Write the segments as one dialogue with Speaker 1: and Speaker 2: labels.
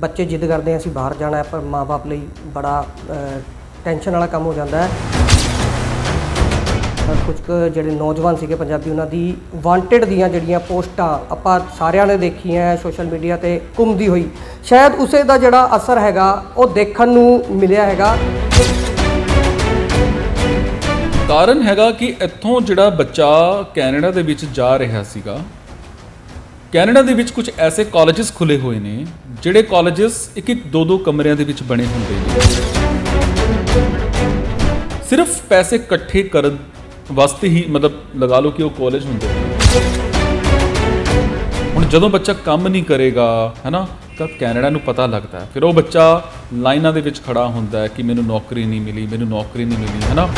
Speaker 1: ਬੱਚੇ ਜਿੱਦ ਕਰਦੇ ਆ ਅਸੀਂ ਬਾਹਰ ਜਾਣਾ ਹੈ ਪਰ ਮਾਪੇ ਲਈ ਬੜਾ ਟੈਨਸ਼ਨ ਵਾਲਾ ਕੰਮ ਹੋ ਜਾਂਦਾ ਹੈ ਕੁਝ ਜਿਹੜੇ ਨੌਜਵਾਨ ਸੀਗੇ ਪੰਜਾਬੀ ਉਹਨਾਂ ਦੀ ਵਾਂਟਡ ਦੀਆਂ ਜਿਹੜੀਆਂ ਪੋਸਟਾਂ ਆਪਾਂ ਸਾਰਿਆਂ ਨੇ ਦੇਖੀਆਂ ਸੋਸ਼ਲ ਮੀਡੀਆ ਤੇ ਘੁੰਮਦੀ ਹੋਈ ਸ਼ਾਇਦ ਉਸੇ ਦਾ ਜਿਹੜਾ ਅਸਰ ਹੈਗਾ ਉਹ ਦੇਖਣ ਨੂੰ ਮਿਲਿਆ ਹੈਗਾ
Speaker 2: ਕਾਰਨ ਹੈਗਾ ਕਿ ਇੱਥੋਂ ਜਿਹੜਾ ਬੱਚਾ ਕੈਨੇਡਾ ਦੇ ਵਿੱਚ ਜਾ ਰਿਹਾ ਸੀਗਾ ਕੈਨੇਡਾ ਦੇ ਵਿੱਚ ਕੁਝ ਐਸੇ ਕਾਲਜਸ ਖੁੱਲੇ ਹੋਏ ਨੇ ਜਿਹੜੇ ਕਾਲਜਸ ਇੱਕ ਇੱਕ ਦੋ ਦੋ ਕਮਰਿਆਂ ਦੇ ਵਿੱਚ ਬਣੇ ਹੁੰਦੇ ਨੇ ਸਿਰਫ ਪੈਸੇ ਇਕੱਠੇ ਕਰਨ ਵਾਸਤੇ ਹੀ ਮਤਲਬ ਲਗਾ ਲਓ ਕਿ ਉਹ ਕਾਲਜ ਹੁੰਦੇ ਨੇ ਹੁਣ ਜਦੋਂ ਬੱਚਾ ਕੰਮ ਨਹੀਂ ਕਰੇਗਾ ਹੈਨਾ ਤਾਂ ਕੈਨੇਡਾ ਨੂੰ ਪਤਾ ਲੱਗਦਾ ਫਿਰ ਉਹ ਬੱਚਾ ਲਾਈਨਾਂ ਦੇ ਵਿੱਚ ਖੜਾ ਹੁੰਦਾ ਕਿ ਮੈਨੂੰ ਨੌਕਰੀ ਨਹੀਂ ਮਿਲੀ ਮੈਨੂੰ ਨੌਕਰੀ ਨਹੀਂ ਮਿਲੀ ਹੈਨਾ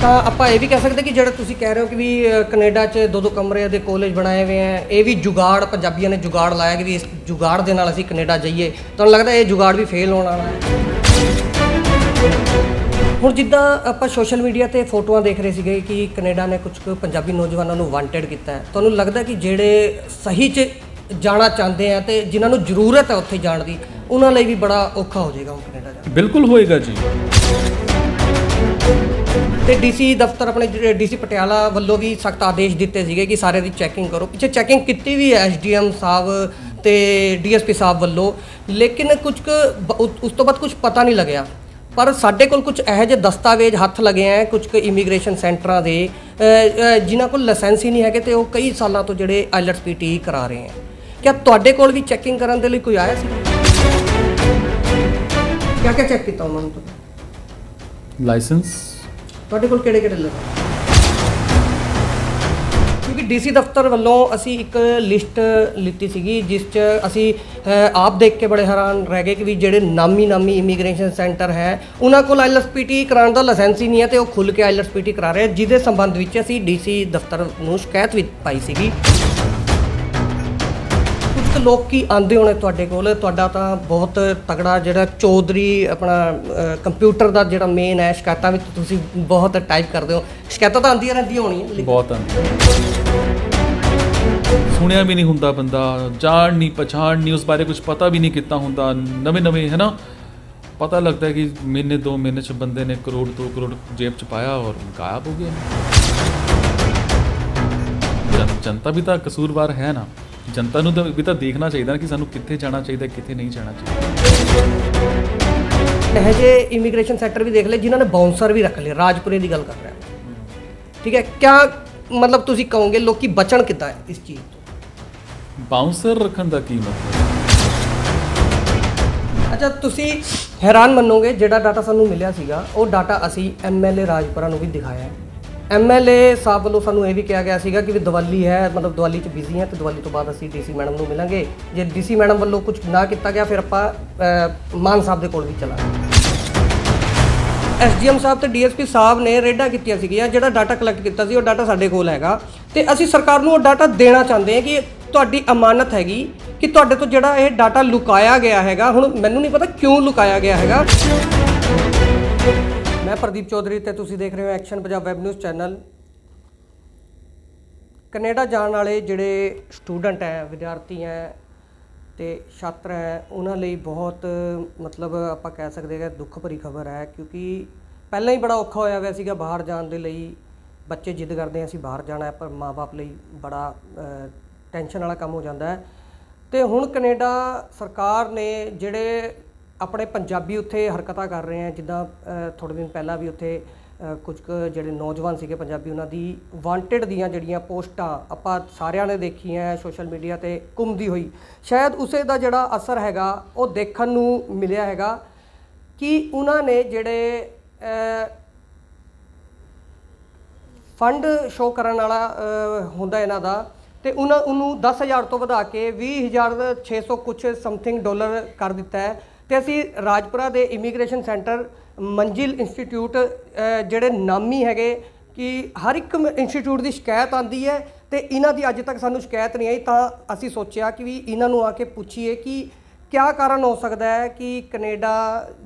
Speaker 1: ਤਾਂ ਆਪਾਂ ਇਹ ਵੀ ਕਹਿ ਸਕਦੇ ਕਿ ਜਿਹੜਾ ਤੁਸੀਂ ਕਹਿ ਰਹੇ ਹੋ ਕਿ ਵੀ ਕੈਨੇਡਾ 'ਚ ਦੋ ਦੋ ਕਮਰੇ ਦੇ ਕਾਲਜ ਬਣਾਏ ਹੋਏ ਆ ਇਹ ਵੀ ਜੁਗਾੜ ਪੰਜਾਬੀਆਂ ਨੇ ਜੁਗਾੜ ਲਾਇਆ ਕਿ ਵੀ ਇਸ ਜੁਗਾੜ ਦੇ ਨਾਲ ਅਸੀਂ ਕੈਨੇਡਾ ਜਾਈਏ ਤੁਹਾਨੂੰ ਲੱਗਦਾ ਇਹ ਜੁਗਾੜ ਵੀ ਫੇਲ ਹੋਣ ਵਾਲਾ ਹੈ ਹੁਣ ਜਿੱਦਾਂ ਆਪਾਂ ਸੋਸ਼ਲ ਮੀਡੀਆ ਤੇ ਫੋਟੋਆਂ ਦੇਖ ਰਹੇ ਸੀਗੇ ਕਿ ਕੈਨੇਡਾ ਨੇ ਕੁਝ ਪੰਜਾਬੀ ਨੌਜਵਾਨਾਂ ਨੂੰ ਵਾਂਟਡ ਕੀਤਾ ਤੁਹਾਨੂੰ ਲੱਗਦਾ ਕਿ ਜਿਹੜੇ ਸਹੀ 'ਚ ਜਾਣਾ ਚਾਹੁੰਦੇ ਆ ਤੇ ਜਿਨ੍ਹਾਂ ਨੂੰ ਜ਼ਰੂਰਤ ਹੈ ਉੱਥੇ ਜਾਣ ਦੀ ਉਹਨਾਂ ਲਈ ਵੀ ਬੜਾ ਔਖਾ ਹੋ ਜਾਏਗਾ ਉਹ ਕੈਨੇਡਾ
Speaker 2: ਜਾਣਾ ਬਿਲਕੁਲ ਹੋਏਗਾ ਜੀ
Speaker 1: ਤੇ ਡੀਸੀ ਦਫ਼ਤਰ ਆਪਣੇ ਡੀਸੀ ਪਟਿਆਲਾ ਵੱਲੋਂ ਵੀ ਸਖਤ ਆਦੇਸ਼ ਦਿੱਤੇ ਸੀਗੇ ਕਿ ਸਾਰੇ ਦੀ ਚੈਕਿੰਗ ਕਰੋ ਪਿੱਛੇ ਚੈਕਿੰਗ ਕੀਤੀ ਵੀ ਹੈ ਐਸਡੀਐਮ ਸਾਹਿਬ ਤੇ ਡੀਐਸਪੀ ਸਾਹਿਬ ਵੱਲੋਂ ਲੇਕਿਨ ਕੁਝ ਉਸ ਤੋਂ ਬਾਅਦ ਕੁਝ ਪਤਾ ਨਹੀਂ ਲੱਗਿਆ ਪਰ ਸਾਡੇ ਕੋਲ ਕੁਝ ਇਹੋ ਜਿਹੇ ਦਸਤਾਵੇਜ਼ ਹੱਥ ਲਗੇ ਆ ਕੁਝ ਕੁ ਇਮੀਗ੍ਰੇਸ਼ਨ ਸੈਂਟਰਾਂ ਦੇ ਜਿਨ੍ਹਾਂ ਕੋਲ ਲਾਇਸੈਂਸ ਹੀ ਨਹੀਂ ਹੈਗੇ ਤੇ ਉਹ ਕਈ ਸਾਲਾਂ ਤੋਂ ਜਿਹੜੇ ਆਈਲਟਸ ਪੀਟੀ ਕਰਾ ਰਹੇ ਆ ਕਿਆ ਤੁਹਾਡੇ ਕੋਲ ਵੀ ਚੈਕਿੰਗ ਕਰਨ ਦੇ ਲਈ ਕੋਈ ਆਇਆ ਸੀ ਕਿਆ ਕਿਆ ਚੈੱਕ ਕੀਤਾ ਉਹਨਾਂ ਨੂੰ ਲਾਇਸੈਂਸ ਤੁਹਾਡੇ ਕੋਲ ਕਿਹੜੇ ਕਿਹੜੇ ਲੱਗੇ ਕਿਉਂਕਿ ਡੀਸੀ ਦਫ਼ਤਰ ਵੱਲੋਂ ਅਸੀਂ ਇੱਕ ਲਿਸਟ ਲਿੱਤੀ ਸੀਗੀ ਜਿਸ 'ਚ ਅਸੀਂ ਆਪ ਦੇਖ ਕੇ ਬੜੇ ਹੈਰਾਨ ਰਹਿ ਗਏ ਕਿ ਵੀ ਜਿਹੜੇ ਨਾਮੀ ਨਾਮੀ ਇਮੀਗ੍ਰੇਸ਼ਨ ਸੈਂਟਰ ਹੈ ਉਹਨਾਂ ਕੋਲ ਆਈਐਲਐਸਪੀਟੀ ਕਰਾਉਣ ਦਾ ਲਾਇਸੈਂਸ ਹੀ ਨਹੀਂ ਹੈ ਤੇ ਉਹ ਖੁੱਲ ਕੇ ਆਈਐਲਐਸਪੀਟੀ ਕਰਾ ਰਹੇ ਜਿਹਦੇ ਸੰਬੰਧ ਵਿੱਚ ਅਸੀਂ ਡੀਸੀ ਦਫ਼ਤਰ ਨੂੰ ਸ਼ਿਕਾਇਤ ਵੀ ਪਾਈ ਸੀਗੀ ਲੋਕ ਕੀ ਆਂਦੇ ਹੋਣੇ ਤੁਹਾਡੇ ਕੋਲ ਤੁਹਾਡਾ ਤਾਂ ਬਹੁਤ ਤਗੜਾ ਜਿਹੜਾ ਚੌਧਰੀ ਆਪਣਾ ਕੰਪਿਊਟਰ ਦਾ ਜਿਹੜਾ ਮੇਨ ਹੈ ਸ਼ਿਕਾਇਤਾਂ ਵਿੱਚ ਤੁਸੀਂ ਬਹੁਤ ਟਾਈਪ ਕਰਦੇ ਹੋ ਸ਼ਿਕਾਇਤਾਂ ਤਾਂ ਆਂਦੀਆਂ ਰਹਿੰਦੀਆਂ ਹੋਣੀਆਂ
Speaker 2: ਬਹੁਤ ਆਂਦੀਆਂ ਸੁਣਿਆ ਵੀ ਨਹੀਂ ਹੁੰਦਾ ਬੰਦਾ ਜਾਣ ਨਹੀਂ ਪਛਾਣ ਨਹੀਂ ਉਸ ਬਾਰੇ ਕੁਝ ਪਤਾ ਵੀ ਨਹੀਂ ਕੀਤਾ ਹੁੰਦਾ ਨਵੇਂ ਨਵੇਂ ਹੈ ਨਾ ਪਤਾ ਲੱਗਦਾ ਕਿ ਮਹੀਨੇ ਦੋ ਮਹੀਨੇ ਚ ਬੰਦੇ ਨੇ ਕਰੋੜ 2 ਕਰੋੜ ਜੇਬ ਚ ਪਾਇਆ ਔਰ ਗਾਇਬ ਹੋ ਗਿਆ ਜਨਤਾ ਵੀ ਤਾਂ ਕਸੂਰਵਾਰ ਹੈ ਨਾ ਜਨਤਾ ਨੂੰ ਤਾਂ ਵੀ ਤਾਂ ਦੇਖਣਾ ਚਾਹੀਦਾ ਕਿ ਸਾਨੂੰ ਕਿੱਥੇ ਜਾਣਾ ਚਾਹੀਦਾ ਕਿੱਥੇ ਨਹੀਂ ਜਾਣਾ ਚਾਹੀਦਾ
Speaker 1: ਇਹ ਜੇ ਇਮੀਗ੍ਰੇਸ਼ਨ ਸੈਕਟਰ ਵੀ ਦੇਖ ਲੈ ਜਿਨ੍ਹਾਂ ਨੇ ਬਾਉਂਸਰ ਵੀ ਰੱਖ ਲਏ ਰਾਜਪੁਰੇ ਦੀ ਗੱਲ ਕਰ ਰਿਹਾ ਠੀਕ ਹੈ ਕਿਆ ਮਤਲਬ ਤੁਸੀਂ ਕਹੋਗੇ ਲੋਕੀ ਬਚਣ ਕਿਦਾਂ ਇਸ ਚੀਜ਼ ਤੋਂ
Speaker 2: ਬਾਉਂਸਰ ਰੱਖਣ ਦਾ ਕੀ ਮਤਲਬ
Speaker 1: ਅੱਛਾ ਤੁਸੀਂ ਹੈਰਾਨ ਮੰਨੋਗੇ ਜਿਹੜਾ ਡਾਟਾ ਸਾਨੂੰ ਮਿਲਿਆ ਸੀਗਾ ਉਹ ਡਾਟਾ ਅਸੀਂ ਐਮਐਲਏ ਰਾਜਪੁਰਾ ਨੂੰ ਵੀ ਦਿਖਾਇਆ ਹੈ ਐਮਐਲਏ ਸਾਹਿਬ ਵੱਲੋਂ ਸਾਨੂੰ ਇਹ ਵੀ ਕਿਹਾ ਗਿਆ ਸੀਗਾ ਕਿ ਵੀ ਦੀਵਾਲੀ ਹੈ ਮਤਲਬ ਦੀਵਾਲੀ 'ਚ ਬਿਜ਼ੀ ਹੈ ਤੇ ਦੀਵਾਲੀ ਤੋਂ ਬਾਅਦ ਅਸੀਂ ਡੀਸੀ ਮੈਡਮ ਨੂੰ ਮਿਲਾਂਗੇ ਜੇ ਡੀਸੀ ਮੈਡਮ ਵੱਲੋਂ ਕੁਝ ਨਾ ਕੀਤਾ ਗਿਆ ਫਿਰ ਆਪਾਂ ਮਾਨ ਸਾਹਿਬ ਦੇ ਕੋਲ ਵੀ ਚਲਾਂਗੇ ਐਸਡੀਐਮ ਸਾਹਿਬ ਤੇ ਡੀਐਸਪੀ ਸਾਹਿਬ ਨੇ ਰੇਡਾਂ ਕੀਤੀਆਂ ਸੀਗੀਆਂ ਜਿਹੜਾ ਡਾਟਾ ਕਲੈਕਟ ਕੀਤਾ ਸੀ ਉਹ ਡਾਟਾ ਸਾਡੇ ਕੋਲ ਹੈਗਾ ਤੇ ਅਸੀਂ ਸਰਕਾਰ ਨੂੰ ਉਹ ਡਾਟਾ ਦੇਣਾ ਚਾਹੁੰਦੇ ਹਾਂ ਕਿ ਤੁਹਾਡੀ ਅਮਾਨਤ ਹੈਗੀ ਕਿ ਤੁਹਾਡੇ ਤੋਂ ਜਿਹੜਾ ਇਹ ਡਾਟਾ ਲੁਕਾਇਆ ਗਿਆ ਹੈਗਾ ਹੁਣ ਮੈਨੂੰ ਨਹੀਂ ਪਤਾ ਕਿਉਂ ਲੁਕਾਇਆ ਗਿਆ ਹੈਗਾ ਮੈਂ ਪ੍ਰਦੀਪ ਚੌਧਰੀ ਤੇ ਤੁਸੀਂ ਦੇਖ ਰਹੇ ਹੋ action Punjab web news channel Canada ਜਾਣ ਵਾਲੇ ਜਿਹੜੇ ਸਟੂਡੈਂਟ ਹੈ ਵਿਦਿਆਰਥੀ ਹੈ ਤੇ ਛਾਤਰ ਹੈ ਉਹਨਾਂ ਲਈ ਬਹੁਤ ਮਤਲਬ ਆਪਾਂ ਕਹਿ ਸਕਦੇ ਹਾਂ ਦੁੱਖ ਭਰੀ ਖਬਰ ਹੈ ਕਿਉਂਕਿ ਪਹਿਲਾਂ ਹੀ ਬੜਾ ਔਖਾ ਹੋਇਆ ਹੋਇਆ ਸੀਗਾ ਬਾਹਰ ਜਾਣ ਦੇ ਲਈ ਬੱਚੇ ਜਿੱਦ ਕਰਦੇ ਆ ਅਸੀਂ ਬਾਹਰ ਜਾਣਾ ਹੈ ਪਰ ਮਾਪੇ ਲਈ ਬੜਾ ਟੈਨਸ਼ਨ ਵਾਲਾ ਕੰਮ ਹੋ ਜਾਂਦਾ ਹੈ ਤੇ ਹੁਣ ਕੈਨੇਡਾ ਸਰਕਾਰ ਨੇ ਜਿਹੜੇ ਆਪਣੇ ਪੰਜਾਬੀ ਉੱਥੇ ਹਰਕਤਾਂ ਕਰ ਰਹੇ ਆ ਜਿੱਦਾਂ ਥੋੜੇ ਦਿਨ ਪਹਿਲਾਂ ਵੀ ਉੱਥੇ ਕੁਝ ਜਿਹੜੇ ਨੌਜਵਾਨ ਸੀਗੇ ਪੰਜਾਬੀ ਉਹਨਾਂ ਦੀ ਵਾਂਟਡ ਦੀਆਂ ਜਿਹੜੀਆਂ ਪੋਸਟਾਂ ਆਪਾਂ ਸਾਰਿਆਂ ਨੇ ਦੇਖੀਆਂ ਸੋਸ਼ਲ ਮੀਡੀਆ ਤੇ ਘੁੰਮਦੀ ਹੋਈ ਸ਼ਾਇਦ ਉਸੇ ਦਾ ਜਿਹੜਾ ਅਸਰ ਹੈਗਾ ਉਹ ਦੇਖਣ ਨੂੰ ਮਿਲਿਆ ਹੈਗਾ ਕਿ ਉਹਨਾਂ ਨੇ ਜਿਹੜੇ ਫੰਡ ਸ਼ੋ ਕਰਨ ਵਾਲਾ ਹੁੰਦਾ ਇਹਨਾਂ ਦਾ ਤੇ ਉਹਨਾਂ ਉਹਨੂੰ 10000 ਤੋਂ ਵਧਾ ਕੇ 20600 ਕੁਝ ਸਮਥਿੰਗ ਡਾਲਰ ਕਰ ਦਿੱਤਾ ਹੈ ਤੇ ਅਸੀਂ ਰਾਜਪੁਰਾ ਦੇ ਇਮੀਗ੍ਰੇਸ਼ਨ ਸੈਂਟਰ ਮੰਜ਼ਿਲ ਇੰਸਟੀਚਿਊਟ ਜਿਹੜੇ ਨਾਮੀ ਹੈਗੇ ਕਿ ਹਰ ਇੱਕ ਇੰਸਟੀਚਿਊਟ ਦੀ ਸ਼ਿਕਾਇਤ ਆਂਦੀ ਹੈ ਤੇ ਇਹਨਾਂ ਦੀ ਅੱਜ ਤੱਕ ਸਾਨੂੰ ਸ਼ਿਕਾਇਤ ਨਹੀਂ ਆਈ ਤਾਂ ਅਸੀਂ ਸੋਚਿਆ ਕਿ ਵੀ ਇਹਨਾਂ ਨੂੰ ਆ ਕੇ ਪੁੱਛੀਏ ਕਿ ਕਿਆ ਕਾਰਨ ਹੋ ਸਕਦਾ ਹੈ ਕਿ ਕੈਨੇਡਾ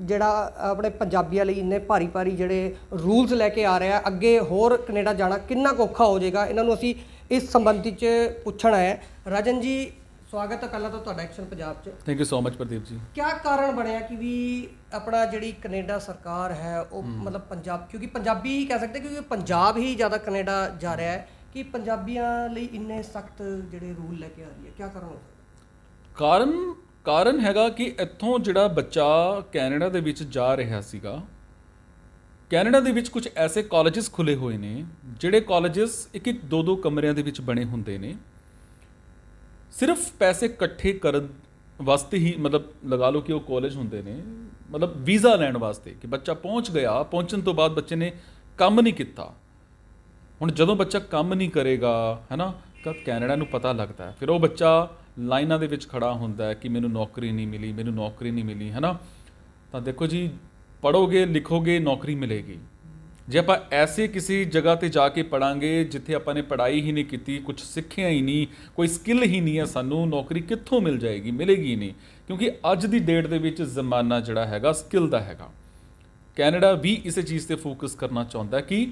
Speaker 1: ਜਿਹੜਾ ਆਪਣੇ ਪੰਜਾਬੀਆਂ ਲਈ ਇੰਨੇ ਭਾਰੀ ਭਾਰੀ ਜਿਹੜੇ ਰੂਲਸ ਲੈ ਕੇ ਆ ਰਿਹਾ ਅੱਗੇ ਹੋਰ ਕੈਨੇਡਾ ਜਾਣਾ ਕਿੰਨਾ ਔਖਾ ਹੋ ਜਾਏਗਾ ਇਹਨਾਂ ਨੂੰ ਅਸੀਂ ਇਸ ਸੰਬੰਧੀ ਚ ਪੁੱਛਣਾ ਹੈ ਰਜਨ ਜੀ ਸਵਾਗਤ ਹੈ ਕੱਲਾ ਤਾਂ ਤੁਹਾਡਾ ਐਕਸ਼ਨ ਪੰਜਾਬ 'ਚ
Speaker 2: thank you so much Pradeep ji
Speaker 1: ਕੀ ਕਾਰਨ ਬਣਿਆ ਕਿ ਵੀ ਆਪਣਾ ਜਿਹੜੀ ਕੈਨੇਡਾ ਸਰਕਾਰ ਹੈ ਉਹ ਮਤਲਬ ਪੰਜਾਬ ਕਿਉਂਕਿ ਪੰਜਾਬੀ ਹੀ ਕਹਿ ਸਕਦੇ ਕਿਉਂਕਿ ਪੰਜਾਬ ਹੀ ਜ਼ਿਆਦਾ ਕੈਨੇਡਾ ਜਾ ਰਿਹਾ ਹੈ ਕਿ ਪੰਜਾਬੀਆਂ ਲਈ ਇੰਨੇ ਸਖਤ ਜਿਹੜੇ ਰੂਲ ਲੈ ਕੇ ਆ ਰਹੀ ਹੈ ਕੀ
Speaker 2: ਕਾਰਨ ਕਾਰਨ ਕਾਰਨ ਹੈਗਾ ਕਿ ਇੱਥੋਂ ਜਿਹੜਾ ਬੱਚਾ ਕੈਨੇਡਾ ਦੇ ਵਿੱਚ ਜਾ ਰਿਹਾ ਸੀਗਾ ਕੈਨੇਡਾ ਦੇ ਵਿੱਚ ਕੁਝ ਐਸੇ ਕਾਲਜਸ ਖੁੱਲੇ ਹੋਏ ਨੇ ਜਿਹੜੇ ਕਾਲਜਸ ਇੱਕ ਇੱਕ ਦੋ ਦੋ ਕਮਰਿਆਂ ਦੇ ਵਿੱਚ ਬਣੇ ਹੁੰਦੇ ਨੇ ਸਿਰਫ ਪੈਸੇ ਇਕੱਠੇ ਕਰਨ ਵਾਸਤੇ ਹੀ ਮਤਲਬ ਲਗਾ ਲਓ ਕਿ ਉਹ ਕਾਲਜ ਹੁੰਦੇ ਨੇ ਮਤਲਬ ਵੀਜ਼ਾ ਲੈਣ ਵਾਸਤੇ ਕਿ ਬੱਚਾ ਪਹੁੰਚ ਗਿਆ ਪਹੁੰਚਣ ਤੋਂ ਬਾਅਦ ਬੱਚੇ ਨੇ ਕੰਮ ਨਹੀਂ ਕੀਤਾ ਹੁਣ ਜਦੋਂ ਬੱਚਾ ਕੰਮ ਨਹੀਂ ਕਰੇਗਾ ਹੈਨਾ ਕਦ ਕੈਨੇਡਾ ਨੂੰ ਪਤਾ ਲੱਗਦਾ ਹੈ ਫਿਰ ਉਹ ਬੱਚਾ ਲਾਈਨਾਂ ਦੇ ਵਿੱਚ ਖੜਾ ਹੁੰਦਾ ਹੈ ਕਿ ਮੈਨੂੰ ਨੌਕਰੀ ਨਹੀਂ ਮਿਲੀ ਮੈਨੂੰ ਨੌਕਰੀ ਨਹੀਂ ਮਿਲੀ ਹੈਨਾ ਤਾਂ ਦੇਖੋ ਜੀ ਪੜੋਗੇ ਲਿਖੋਗੇ ਨੌਕਰੀ ਮਿਲੇਗੀ ਜੇ ਆਪਾਂ ਐਸੀ ਕਿਸੇ ਜਗ੍ਹਾ ਤੇ ਜਾ ਕੇ ਪੜਾਂਗੇ ਜਿੱਥੇ ਆਪਾਂ ਨੇ ਪੜਾਈ ਹੀ ਨਹੀਂ ਕੀਤੀ ਕੁਝ ਸਿੱਖਿਆ ਹੀ ਨਹੀਂ ਕੋਈ ਸਕਿੱਲ ਹੀ ਨਹੀਂ ਹੈ ਸਾਨੂੰ ਨੌਕਰੀ ਕਿੱਥੋਂ ਮਿਲ ਜਾਏਗੀ ਮਿਲੇਗੀ ਨਹੀਂ ਕਿਉਂਕਿ ਅੱਜ ਦੀ ਡੇਟ ਦੇ ਵਿੱਚ ਜ਼ਮਾਨਾ ਜਿਹੜਾ ਹੈਗਾ ਸਕਿੱਲ ਦਾ ਹੈਗਾ ਕੈਨੇਡਾ ਵੀ ਇਸੇ ਚੀਜ਼ ਤੇ ਫੋਕਸ ਕਰਨਾ ਚਾਹੁੰਦਾ ਕਿ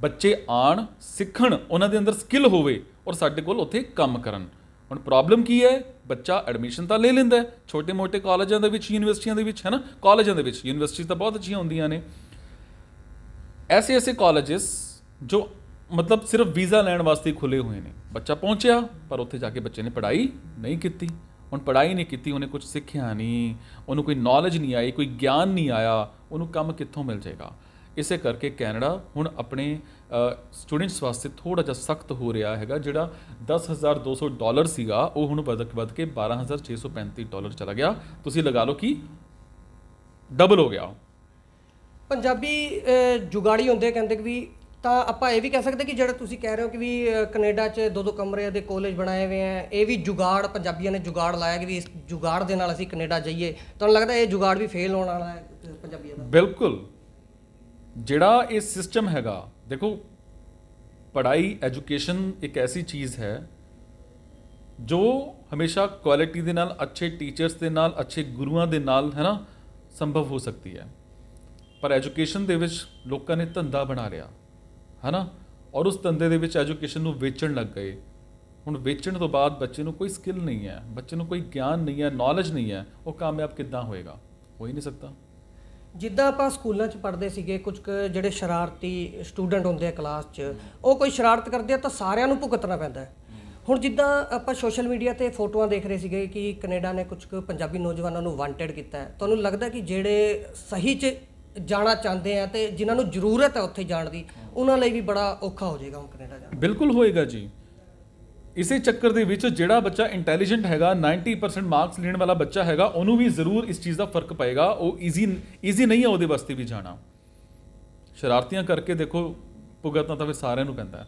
Speaker 2: ਬੱਚੇ ਆਣ ਸਿੱਖਣ ਉਹਨਾਂ ਦੇ ਅੰਦਰ ਸਕਿੱਲ ਹੋਵੇ ਔਰ ਸਾਡੇ ਕੋਲ ਉੱਥੇ ਕੰਮ ਕਰਨ ਹੁਣ ਪ੍ਰੋਬਲਮ ਕੀ ਹੈ ਬੱਚਾ ਐਡਮਿਸ਼ਨ ਤਾਂ ਲੈ ਲੈਂਦਾ ਛੋਟੇ-ਮੋਟੇ ਕਾਲਜਾਂ ਦੇ ਵਿੱਚ ਯੂਨੀਵਰਸਿਟੀਆਂ ਦੇ ਵਿੱਚ ਹੈ ਨਾ ਕਾਲਜਾਂ ਦੇ ਵਿੱਚ ਯੂਨੀਵਰਸਿਟੀਆਂ ਤਾਂ ਬਹੁਤ ਅੱਛੀਆਂ ਹੁੰਦੀਆਂ ਨੇ ਐਸੇ ਐਸੇ ਕਾਲਜਸ ਜੋ ਮਤਲਬ ਸਿਰਫ ਵੀਜ਼ਾ ਲੈਣ ਵਾਸਤੇ ਖੁੱਲੇ ਹੋਏ ਨੇ ਬੱਚਾ ਪਹੁੰਚਿਆ ਪਰ ਉੱਥੇ ਜਾ ਕੇ ਬੱਚੇ ਨੇ ਪੜ੍ਹਾਈ ਨਹੀਂ ਕੀਤੀ ਹੁਣ ਪੜ੍ਹਾਈ ਨਹੀਂ ਕੀਤੀ ਉਹਨੇ ਕੁਝ ਸਿੱਖਿਆ ਨਹੀਂ ਉਹਨੂੰ ਕੋਈ ਨੌਲੇਜ ਨਹੀਂ ਆਈ ਕੋਈ ਗਿਆਨ ਨਹੀਂ ਆਇਆ ਉਹਨੂੰ ਕੰਮ ਕਿੱਥੋਂ ਮਿਲ ਜਾਏਗਾ ਇਸੇ ਕਰਕੇ ਕੈਨੇਡਾ ਹੁਣ ਆਪਣੇ ਸਟੂਡੈਂਟਸ ਵਾਸਤੇ ਥੋੜਾ ਜਿਹਾ ਸਖਤ ਹੋ ਰਿਹਾ ਹੈਗਾ ਜਿਹੜਾ 10200 ਡਾਲਰ ਸੀਗਾ ਉਹ ਹੁਣ ਵੱਧ ਵਧ ਕੇ 12635 ਡਾਲਰ ਚਲਾ ਗਿਆ ਤੁਸੀਂ ਲਗਾ ਲਓ ਕਿ ਡਬਲ ਹੋ ਗਿਆ
Speaker 1: ਪੰਜਾਬੀ ਜੁਗਾੜੀ ਹੁੰਦੇ ਕਹਿੰਦੇ ਕਿ ਵੀ ਤਾਂ ਆਪਾਂ ਇਹ ਵੀ ਕਹਿ ਸਕਦੇ ਕਿ ਜਿਹੜਾ ਤੁਸੀਂ ਕਹਿ ਰਹੇ ਹੋ ਕਿ ਵੀ ਕੈਨੇਡਾ 'ਚ ਦੋ ਦੋ ਕਮਰੇ ਦੇ ਕਾਲਜ ਬਣਾਏ ਹੋਏ ਆ ਇਹ ਵੀ ਜੁਗਾੜ ਪੰਜਾਬੀਆਂ ਨੇ ਜੁਗਾੜ ਲਾਇਆ ਕਿ ਵੀ ਇਸ ਜੁਗਾੜ ਦੇ ਨਾਲ ਅਸੀਂ ਕੈਨੇਡਾ ਜਾਈਏ ਤੁਹਾਨੂੰ ਲੱਗਦਾ ਇਹ ਜੁਗਾੜ ਵੀ ਫੇਲ ਹੋਣ ਵਾਲਾ ਹੈ ਪੰਜਾਬੀਆਂ
Speaker 2: ਦਾ ਬਿਲਕੁਲ ਜਿਹੜਾ ਇਹ ਸਿਸਟਮ ਹੈਗਾ ਦੇਖੋ ਪੜਾਈ ਐਜੂਕੇਸ਼ਨ ਇੱਕ ਐਸੀ ਚੀਜ਼ ਹੈ ਜੋ ਹਮੇਸ਼ਾ ਕੁਆਲਿਟੀ ਦੇ ਨਾਲ ਅੱਛੇ ਟੀਚਰਸ ਦੇ ਨਾਲ ਅੱਛੇ ਗੁਰੂਆਂ ਦੇ ਨਾਲ ਹੈ ਨਾ ਸੰਭਵ ਹੋ ਸਕਦੀ ਹੈ ਪਰ ਐਜੂਕੇਸ਼ਨ ਦੇ ਵਿੱਚ ਲੋਕਾਂ ਨੇ ਧੰਦਾ ਬਣਾ ਲਿਆ ਹਨਾ ਔਰ ਉਸ ਧੰਦੇ ਦੇ ਵਿੱਚ ਐਜੂਕੇਸ਼ਨ ਨੂੰ ਵੇਚਣ ਲੱਗ ਗਏ ਹੁਣ ਵੇਚਣ ਤੋਂ ਬਾਅਦ ਬੱਚੇ ਨੂੰ ਕੋਈ ਸਕਿੱਲ ਨਹੀਂ ਹੈ ਬੱਚੇ ਨੂੰ ਕੋਈ ਗਿਆਨ ਨਹੀਂ ਹੈ ਨੌਲੇਜ ਨਹੀਂ ਹੈ ਉਹ ਕਾਮਯਾਬ ਕਿੱਦਾਂ ਹੋਏਗਾ ਹੋ ਹੀ ਨਹੀਂ ਸਕਦਾ ਜਿੱਦਾਂ ਆਪਾਂ ਸਕੂਲਾਂ 'ਚ
Speaker 1: ਪੜ੍ਹਦੇ ਸੀਗੇ ਕੁਝ ਜਿਹੜੇ ਸ਼ਰਾਰਤੀ ਸਟੂਡੈਂਟ ਹੁੰਦੇ ਆ ਕਲਾਸ 'ਚ ਉਹ ਕੋਈ ਸ਼ਰਾਰਤ ਕਰਦੇ ਆ ਤਾਂ ਸਾਰਿਆਂ ਨੂੰ ਭੁਗਤਣਾ ਪੈਂਦਾ ਹੁਣ ਜਿੱਦਾਂ ਆਪਾਂ ਸੋਸ਼ਲ ਮੀਡੀਆ ਤੇ ਫੋਟੋਆਂ ਦੇਖ ਰਹੇ ਸੀਗੇ ਕਿ ਕੈਨੇਡਾ ਨੇ ਕੁਝ ਪੰਜਾਬੀ ਨੌਜਵਾਨਾਂ ਨੂੰ ਵਾਂਟਡ ਕੀਤਾ ਹੈ ਤੁਹਾਨੂੰ ਲੱਗਦਾ ਕਿ ਜਿਹੜੇ ਸਹੀ 'ਚ ਜਾਣਾ ਚਾਹੁੰਦੇ ਆ ਤੇ ਜਿਨ੍ਹਾਂ ਨੂੰ ਜ਼ਰੂਰਤ ਹੈ ਉੱਥੇ ਜਾਣ ਦੀ ਉਹਨਾਂ ਲਈ ਵੀ ਬੜਾ ਔਖਾ ਹੋ ਜਾਏਗਾ ਕੈਨੇਡਾ
Speaker 2: ਜਾਣਾ ਬਿਲਕੁਲ ਹੋਏਗਾ ਜੀ ਇਸੇ ਚੱਕਰ ਦੇ ਵਿੱਚ ਜਿਹੜਾ ਬੱਚਾ ਇੰਟੈਲੀਜੈਂਟ ਹੈਗਾ 90% ਮਾਰਕਸ ਲੈਣ ਵਾਲਾ ਬੱਚਾ ਹੈਗਾ ਉਹਨੂੰ ਵੀ ਜ਼ਰੂਰ ਇਸ ਚੀਜ਼ ਦਾ ਫਰਕ ਪਏਗਾ ਉਹ ਈਜ਼ੀ ਈਜ਼ੀ ਨਹੀਂ ਹੈ ਉਹਦੇ ਵਾਸਤੇ ਵੀ ਜਾਣਾ ਸ਼ਰਾਰਤੀਆਂ ਕਰਕੇ ਦੇਖੋ ਭੁਗਤਣਾ ਤਾਂ ਫਿਰ ਸਾਰਿਆਂ ਨੂੰ ਪੈਂਦਾ ਹੈ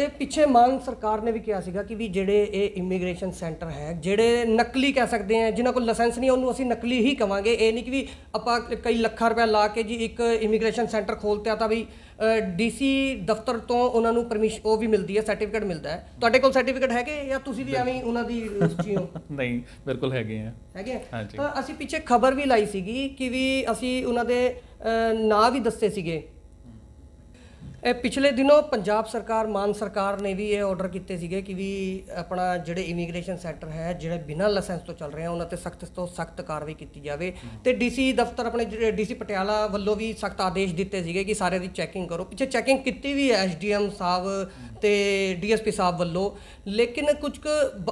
Speaker 1: ਇਹ ਪਿੱਛੇ ਮੰਗ ਸਰਕਾਰ ਨੇ ਵੀ ਕਿਹਾ ਸੀਗਾ ਕਿ ਵੀ ਜਿਹੜੇ ਇਹ ਇਮੀਗ੍ਰੇਸ਼ਨ ਸੈਂਟਰ ਹੈ ਜਿਹੜੇ ਨਕਲੀ ਕਹਿ ਸਕਦੇ ਆ ਜਿਨ੍ਹਾਂ ਕੋਲ ਲਾਇਸੈਂਸ ਨਹੀਂ ਉਹਨੂੰ ਅਸੀਂ ਨਕਲੀ ਹੀ ਕਵਾਂਗੇ ਇਹ ਨਹੀਂ ਕਿ ਵੀ ਆਪਾਂ ਕਈ ਲੱਖਾਂ ਰੁਪਏ ਲਾ ਕੇ ਜੀ ਇੱਕ ਇਮੀਗ੍ਰੇਸ਼ਨ ਸੈਂਟਰ ਖੋਲਤਿਆ ਤਾਂ ਵੀ ਡੀਸੀ ਦਫ਼ਤਰ ਤੋਂ ਉਹਨਾਂ ਨੂੰ ਪਰਮਿਸ਼ਨ ਉਹ ਵੀ ਮਿਲਦੀ ਹੈ ਸਰਟੀਫਿਕੇਟ ਮਿਲਦਾ ਹੈ ਤੁਹਾਡੇ ਕੋਲ ਸਰਟੀਫਿਕੇਟ ਹੈਗੇ ਜਾਂ ਤੁਸੀਂ ਵੀ ਐਵੇਂ ਉਹਨਾਂ ਦੀ ਰਿਸਟਰੀ
Speaker 2: ਹੋ ਨਹੀਂ ਮੇਰੇ ਕੋਲ ਹੈਗੇ ਆ ਹੈਗੇ ਤਾਂ
Speaker 1: ਅਸੀਂ ਪਿੱਛੇ ਖਬਰ ਵੀ ਲਾਈ ਸੀਗੀ ਕਿ ਵੀ ਅਸੀਂ ਉਹਨਾਂ ਦੇ ਨਾਂ ਵੀ ਦੱਸੇ ਸੀਗੇ ਇਹ ਪਿਛਲੇ ਦਿਨੋਂ ਪੰਜਾਬ ਸਰਕਾਰ ਮਾਨ ਸਰਕਾਰ ਨੇ ਵੀ ਇਹ ਆਰਡਰ ਕੀਤੇ ਸੀਗੇ ਕਿ ਵੀ ਆਪਣਾ ਜਿਹੜੇ ਇਮੀਗ੍ਰੇਸ਼ਨ ਸੈਂਟਰ ਹੈ ਜਿਹੜੇ ਬਿਨਾਂ ਲਾਇਸੈਂਸ ਤੋਂ ਚੱਲ ਰਹੇ ਆ ਉਹਨਾਂ ਤੇ ਸਖਤ ਤੋਂ ਸਖਤ ਕਾਰਵਾਈ ਕੀਤੀ ਜਾਵੇ ਤੇ ਡੀਸੀ ਦਫ਼ਤਰ ਆਪਣੇ ਡੀਸੀ ਪਟਿਆਲਾ ਵੱਲੋਂ ਵੀ ਸਖਤ ਆਦੇਸ਼ ਦਿੱਤੇ ਸੀਗੇ ਕਿ ਸਾਰੇ ਦੀ ਚੈਕਿੰਗ ਕਰੋ ਪਿੱਛੇ ਚੈਕਿੰਗ ਕੀਤੀ ਵੀ ਹੈ ਐਸਡੀਐਮ ਸਾਹਿਬ ਤੇ ਡੀਐਸਪੀ ਸਾਹਿਬ ਵੱਲੋਂ ਲੇਕਿਨ ਕੁਝ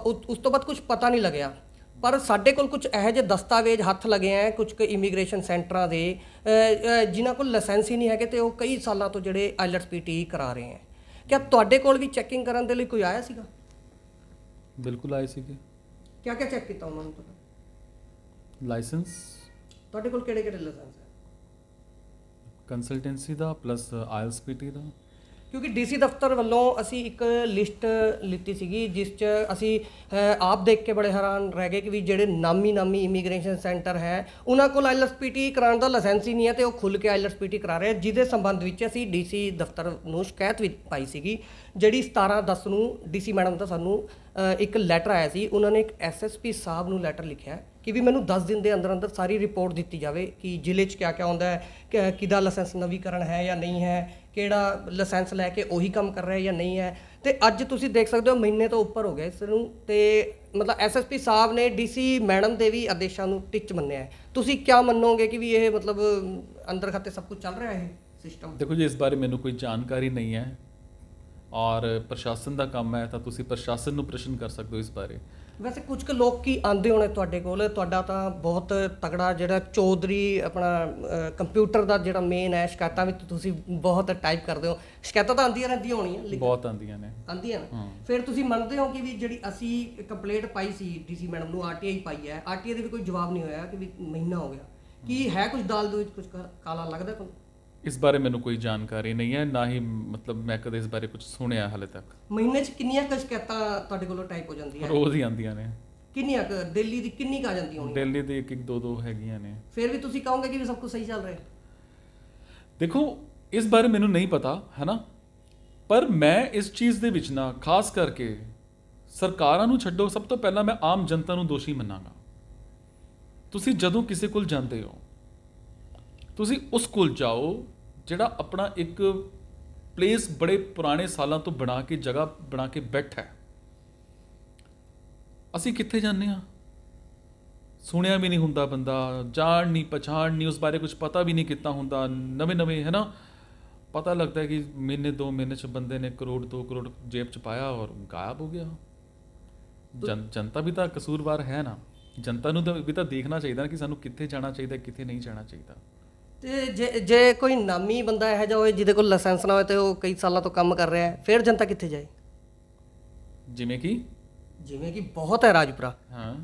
Speaker 1: ਉਸ ਤੋਂ ਬਾਅਦ ਕੁਝ ਪਤਾ ਨਹੀਂ ਲੱਗਿਆ ਪਰ ਸਾਡੇ ਕੋਲ ਕੁਝ ਇਹੋ ਜਿਹੇ ਦਸਤਾਵੇਜ਼ ਹੱਥ ਲਗੇ ਆ ਕੁਝ ਕੁ ਇਮੀਗ੍ਰੇਸ਼ਨ ਸੈਂਟਰਾਂ ਦੇ ਜਿਨ੍ਹਾਂ ਕੋਲ ਲਾਇਸੈਂਸ ਹੀ ਨਹੀਂ ਹੈਗੇ ਤੇ ਉਹ ਕਈ ਸਾਲਾਂ ਤੋਂ ਜਿਹੜੇ ਆਈਲਟਸ ਪੀਟੀ ਕਰਾ ਰਹੇ ਆ ਕਿਆ ਤੁਹਾਡੇ ਕੋਲ ਵੀ ਚੈਕਿੰਗ ਕਰਨ ਦੇ ਲਈ ਕੋਈ ਆਇਆ ਸੀਗਾ
Speaker 2: ਬਿਲਕੁਲ ਆਏ ਸੀਗੇ
Speaker 1: ਕਿਆ ਕਿਆ ਚੈੱਕ ਕੀਤਾ ਉਹਨਾਂ ਨੇ ਤੁਹਾਡਾ ਲਾਇਸੈਂਸ ਤੁਹਾਡੇ ਕੋਲ ਕਿਹੜੇ ਕਿਹੜੇ ਲਾਇਸੈਂਸ ਹੈ
Speaker 2: ਕੰਸਲਟੈਂਸੀ ਦਾ ਪਲੱਸ ਆਈਲਟਸ ਪੀਟੀ ਦਾ
Speaker 1: ਕਿਉਂਕਿ ਡੀਸੀ ਦਫ਼ਤਰ ਵੱਲੋਂ ਅਸੀਂ ਇੱਕ ਲਿਸਟ ਲਿੱਤੀ ਸੀਗੀ ਜਿਸ 'ਚ ਅਸੀਂ ਆਪ ਦੇਖ ਕੇ ਬੜੇ ਹੈਰਾਨ ਰਹਿ ਗਏ ਕਿ ਵੀ ਜਿਹੜੇ ਨਾਮੀ ਨਾਮੀ ਇਮੀਗ੍ਰੇਸ਼ਨ ਸੈਂਟਰ ਹੈ ਉਹਨਾਂ ਕੋਲ ਆਈਐਲਐਸਪੀਟੀ ਕਰਾਉਣ ਦਾ ਲਾਇਸੈਂਸ ਹੀ ਨਹੀਂ ਹੈ ਤੇ ਉਹ ਖੁੱਲ ਕੇ ਆਈਐਲਐਸਪੀਟੀ ਕਰਾ ਰਹੇ ਜਿਹਦੇ ਸੰਬੰਧ ਵਿੱਚ ਅਸੀਂ ਡੀਸੀ ਦਫ਼ਤਰ ਨੂੰ ਸ਼ਿਕਾਇਤ ਵੀ ਪਾਈ ਸੀਗੀ ਜਿਹੜੀ 17 10 ਨੂੰ ਡੀਸੀ ਮੈਡਮ ਦਾ ਸਾਨੂੰ ਇੱਕ ਲੈਟਰ ਆਇਆ ਸੀ ਉਹਨਾਂ ਨੇ ਇੱਕ ਐਸਐਸਪੀ ਸਾਹਿਬ ਨੂੰ ਲੈਟਰ ਲਿਖਿਆ ਕਿ ਵੀ ਮੈਨੂੰ 10 ਦਿਨ ਦੇ ਅੰਦਰ ਅੰਦਰ ਸਾਰੀ ਰਿਪੋਰਟ ਦਿੱਤੀ ਜਾਵੇ ਕਿ ਜ਼ਿਲ੍ਹੇ 'ਚ ਕਿਆ ਕਿਆ ਹੁੰਦਾ ਹੈ ਕਿਹਦਾ ਲਾਇਸੈਂਸ ਨਵੀਕਰਨ ਹੈ ਜਾਂ ਨਹੀਂ ਹੈ ਕਿਹੜਾ ਲਾਇਸੈਂਸ ਲੈ ਕੇ ਉਹੀ ਕੰਮ ਕਰ ਰਿਹਾ ਜਾਂ ਨਹੀਂ ਹੈ ਤੇ ਅੱਜ ਤੁਸੀਂ ਦੇਖ ਸਕਦੇ ਹੋ ਮਹੀਨੇ ਤੋਂ ਉੱਪਰ ਹੋ ਗਿਆ ਇਸ ਨੂੰ ਤੇ ਮਤਲਬ ਐਸਐਸਪੀ ਸਾਹਿਬ ਨੇ ਡੀਸੀ ਮੈਡਮ ਦੇ ਵੀ ਆਦੇਸ਼ਾਂ ਨੂੰ ਟਿੱਚ ਮੰਨਿਆ ਹੈ ਤੁਸੀਂ ਕੀ ਮੰਨੋਗੇ ਕਿ ਵੀ ਇਹ ਮਤਲਬ ਅੰਦਰ ਖਾਤੇ ਸਭ ਕੁਝ ਚੱਲ ਰਿਹਾ ਹੈ ਸਿਸਟਮ
Speaker 2: ਦੇਖੋ ਜੀ ਇਸ ਬਾਰੇ ਮੈਨੂੰ ਕੋਈ ਜਾਣਕਾਰੀ ਨਹੀਂ ਹੈ ਔਰ ਪ੍ਰਸ਼ਾਸਨ ਦਾ ਕੰਮ ਹੈ ਤਾਂ ਤੁਸੀਂ ਪ੍ਰਸ਼ਾਸਨ ਨੂੰ ਪ੍ਰਸ਼ਨ ਕਰ ਸਕਦੇ ਹੋ ਇਸ ਬਾਰੇ
Speaker 1: ਵੈਸੇ ਕੁਝ ਕੁ ਲੋਕ ਕੀ ਆਂਦੇ ਹੋਣੇ ਤੁਹਾਡੇ ਕੋਲ ਤੁਹਾਡਾ ਤਾਂ ਬਹੁਤ ਤਗੜਾ ਜਿਹੜਾ ਚੌਧਰੀ ਆਪਣਾ ਕੰਪਿਊਟਰ ਦਾ ਜਿਹੜਾ ਮੇਨ ਹੈ ਸ਼ਿਕਾਇਤਾਂ ਵਿੱਚ ਤੁਸੀਂ ਬਹੁਤ ਟਾਈਪ ਕਰਦੇ ਹੋ ਸ਼ਿਕਾਇਤਾਂ ਤਾਂ ਆਂਦੀਆਂ ਰਹਿੰਦੀਆਂ ਹੋਣੀਆਂ
Speaker 2: ਬਹੁਤ ਆਂਦੀਆਂ ਨੇ ਆਂਦੀਆਂ ਨੇ
Speaker 1: ਫਿਰ ਤੁਸੀਂ ਮੰਨਦੇ ਹੋ ਕਿ ਵੀ ਜਿਹੜੀ ਅਸੀਂ ਕੰਪਲੇਂਟ ਪਾਈ ਸੀ ਡੀਸੀ ਮੈਡਮ ਨੂੰ ਆਰਟੀਆਈ ਪਾਈ ਹੈ ਆਰਟੀਆਈ ਦੇ ਵੀ ਕੋਈ ਜਵਾਬ ਨਹੀਂ ਹੋਇਆ ਕਿ ਵੀ ਮਹੀਨਾ ਹੋ ਗਿਆ ਕੀ ਹੈ ਕੁਝ ਦਾਲ ਦੇ ਵਿੱਚ ਕੁਝ ਕਾਲਾ ਲੱਗਦਾ ਕੋਈ
Speaker 2: ਇਸ ਬਾਰੇ ਮੈਨੂੰ ਕੋਈ ਜਾਣਕਾਰੀ ਨਹੀਂ ਹੈ ਨਾ ਹੀ ਮਤਲਬ ਮੈਂ ਕਦੇ ਇਸ ਬਾਰੇ ਕੁਝ ਸੁਣਿਆ ਹਲੇ ਤੱਕ
Speaker 1: ਮਹੀਨੇ 'ਚ ਕਿੰਨੀਆਂ ਕੁ ਤੁਹਾਡੇ ਕੋਲੋਂ ਟਾਈਪ ਹੋ ਜਾਂਦੀਆਂ ਰੋਜ਼ ਹੀ ਆਉਂਦੀਆਂ ਨੇ ਕਿੰਨੀਆਂ ਕੁ ਦਿੱਲੀ ਦੀ ਕਿੰਨੀ ਕਾ ਆ ਜਾਂਦੀ ਹੋਣੀ
Speaker 2: ਦਿੱਲੀ ਦੀ ਇੱਕ ਇੱਕ ਦੋ ਦੋ ਹੈਗੀਆਂ ਨੇ
Speaker 1: ਫਿਰ ਵੀ ਤੁਸੀਂ ਕਹੋਗੇ ਕਿ ਸਭ ਕੁਝ ਸਹੀ ਚੱਲ ਰਿਹਾ
Speaker 2: ਦੇਖੋ ਇਸ ਬਾਰੇ ਮੈਨੂੰ ਨਹੀਂ ਪਤਾ ਹੈਨਾ ਪਰ ਮੈਂ ਇਸ ਚੀਜ਼ ਦੇ ਵਿੱਚ ਨਾ ਖਾਸ ਕਰਕੇ ਸਰਕਾਰਾਂ ਨੂੰ ਛੱਡੋ ਸਭ ਤੋਂ ਪਹਿਲਾਂ ਮੈਂ ਆਮ ਜਨਤਾ ਨੂੰ ਦੋਸ਼ੀ ਮੰਨਾਂਗਾ ਤੁਸੀਂ ਜਦੋਂ ਕਿਸੇ ਕੋਲ ਜਾਂਦੇ ਹੋ ਤੁਸੀਂ ਉਸ ਕੋਲ ਜਾਓ ਜਿਹੜਾ ਆਪਣਾ ਇੱਕ ਪਲੇਸ ਬੜੇ ਪੁਰਾਣੇ ਸਾਲਾਂ ਤੋਂ ਬਣਾ ਕੇ ਜਗ੍ਹਾ ਬਣਾ ਕੇ ਬੈਠਾ ਹੈ ਅਸੀਂ ਕਿੱਥੇ ਜਾਂਦੇ ਆ ਸੁਣਿਆ ਵੀ ਨਹੀਂ ਹੁੰਦਾ ਬੰਦਾ ਜਾਣ ਨਹੀਂ ਪਛਾਣ ਨਹੀਂ ਉਸ ਬਾਰੇ ਕੁਝ ਪਤਾ ਵੀ ਨਹੀਂ ਕੀਤਾ ਹੁੰਦਾ ਨਵੇਂ ਨਵੇਂ ਹੈ ਨਾ ਪਤਾ ਲੱਗਦਾ ਹੈ ਕਿ ਮਹੀਨੇ ਦੋ ਮਹੀਨੇ ਚ ਬੰਦੇ ਨੇ ਕਰੋੜ 2 ਕਰੋੜ ਜੇਬ ਚ ਪਾਇਆ ਔਰ ਗਾਇਬ ਹੋ ਗਿਆ ਜਨਤਾ ਵੀ ਤਾਂ ਕਸੂਰਵਾਰ ਹੈ ਨਾ ਜਨਤਾ ਨੂੰ ਤਾਂ ਵੀ ਤਾਂ ਦੇਖਣਾ ਚਾਹੀਦਾ ਕਿ ਸਾਨੂੰ ਕਿੱਥੇ ਜਾਣਾ ਚਾਹੀਦਾ ਕਿੱਥੇ ਨਹੀਂ ਜਾਣਾ ਚਾਹੀਦਾ
Speaker 1: ਤੇ ਜੇ ਜੇ ਕੋਈ ਨਾਮੀ ਬੰਦਾ ਇਹ ਜਿਹਾ ਹੋਏ ਜਿਹਦੇ ਕੋਲ ਲਾਇਸੈਂਸ ਨਾ ਹੋਏ ਤੇ ਉਹ ਕਈ ਸਾਲਾਂ ਤੋਂ ਕੰਮ ਕਰ ਰਿਹਾ ਹੈ ਫਿਰ ਜਨਤਾ ਕਿੱਥੇ ਜਾਏ ਜਿਵੇਂ ਕਿ ਜਿਵੇਂ ਕਿ ਬਹੁਤ ਹੈ
Speaker 2: ਰਾਜਪੁਰਾ ਹਾਂ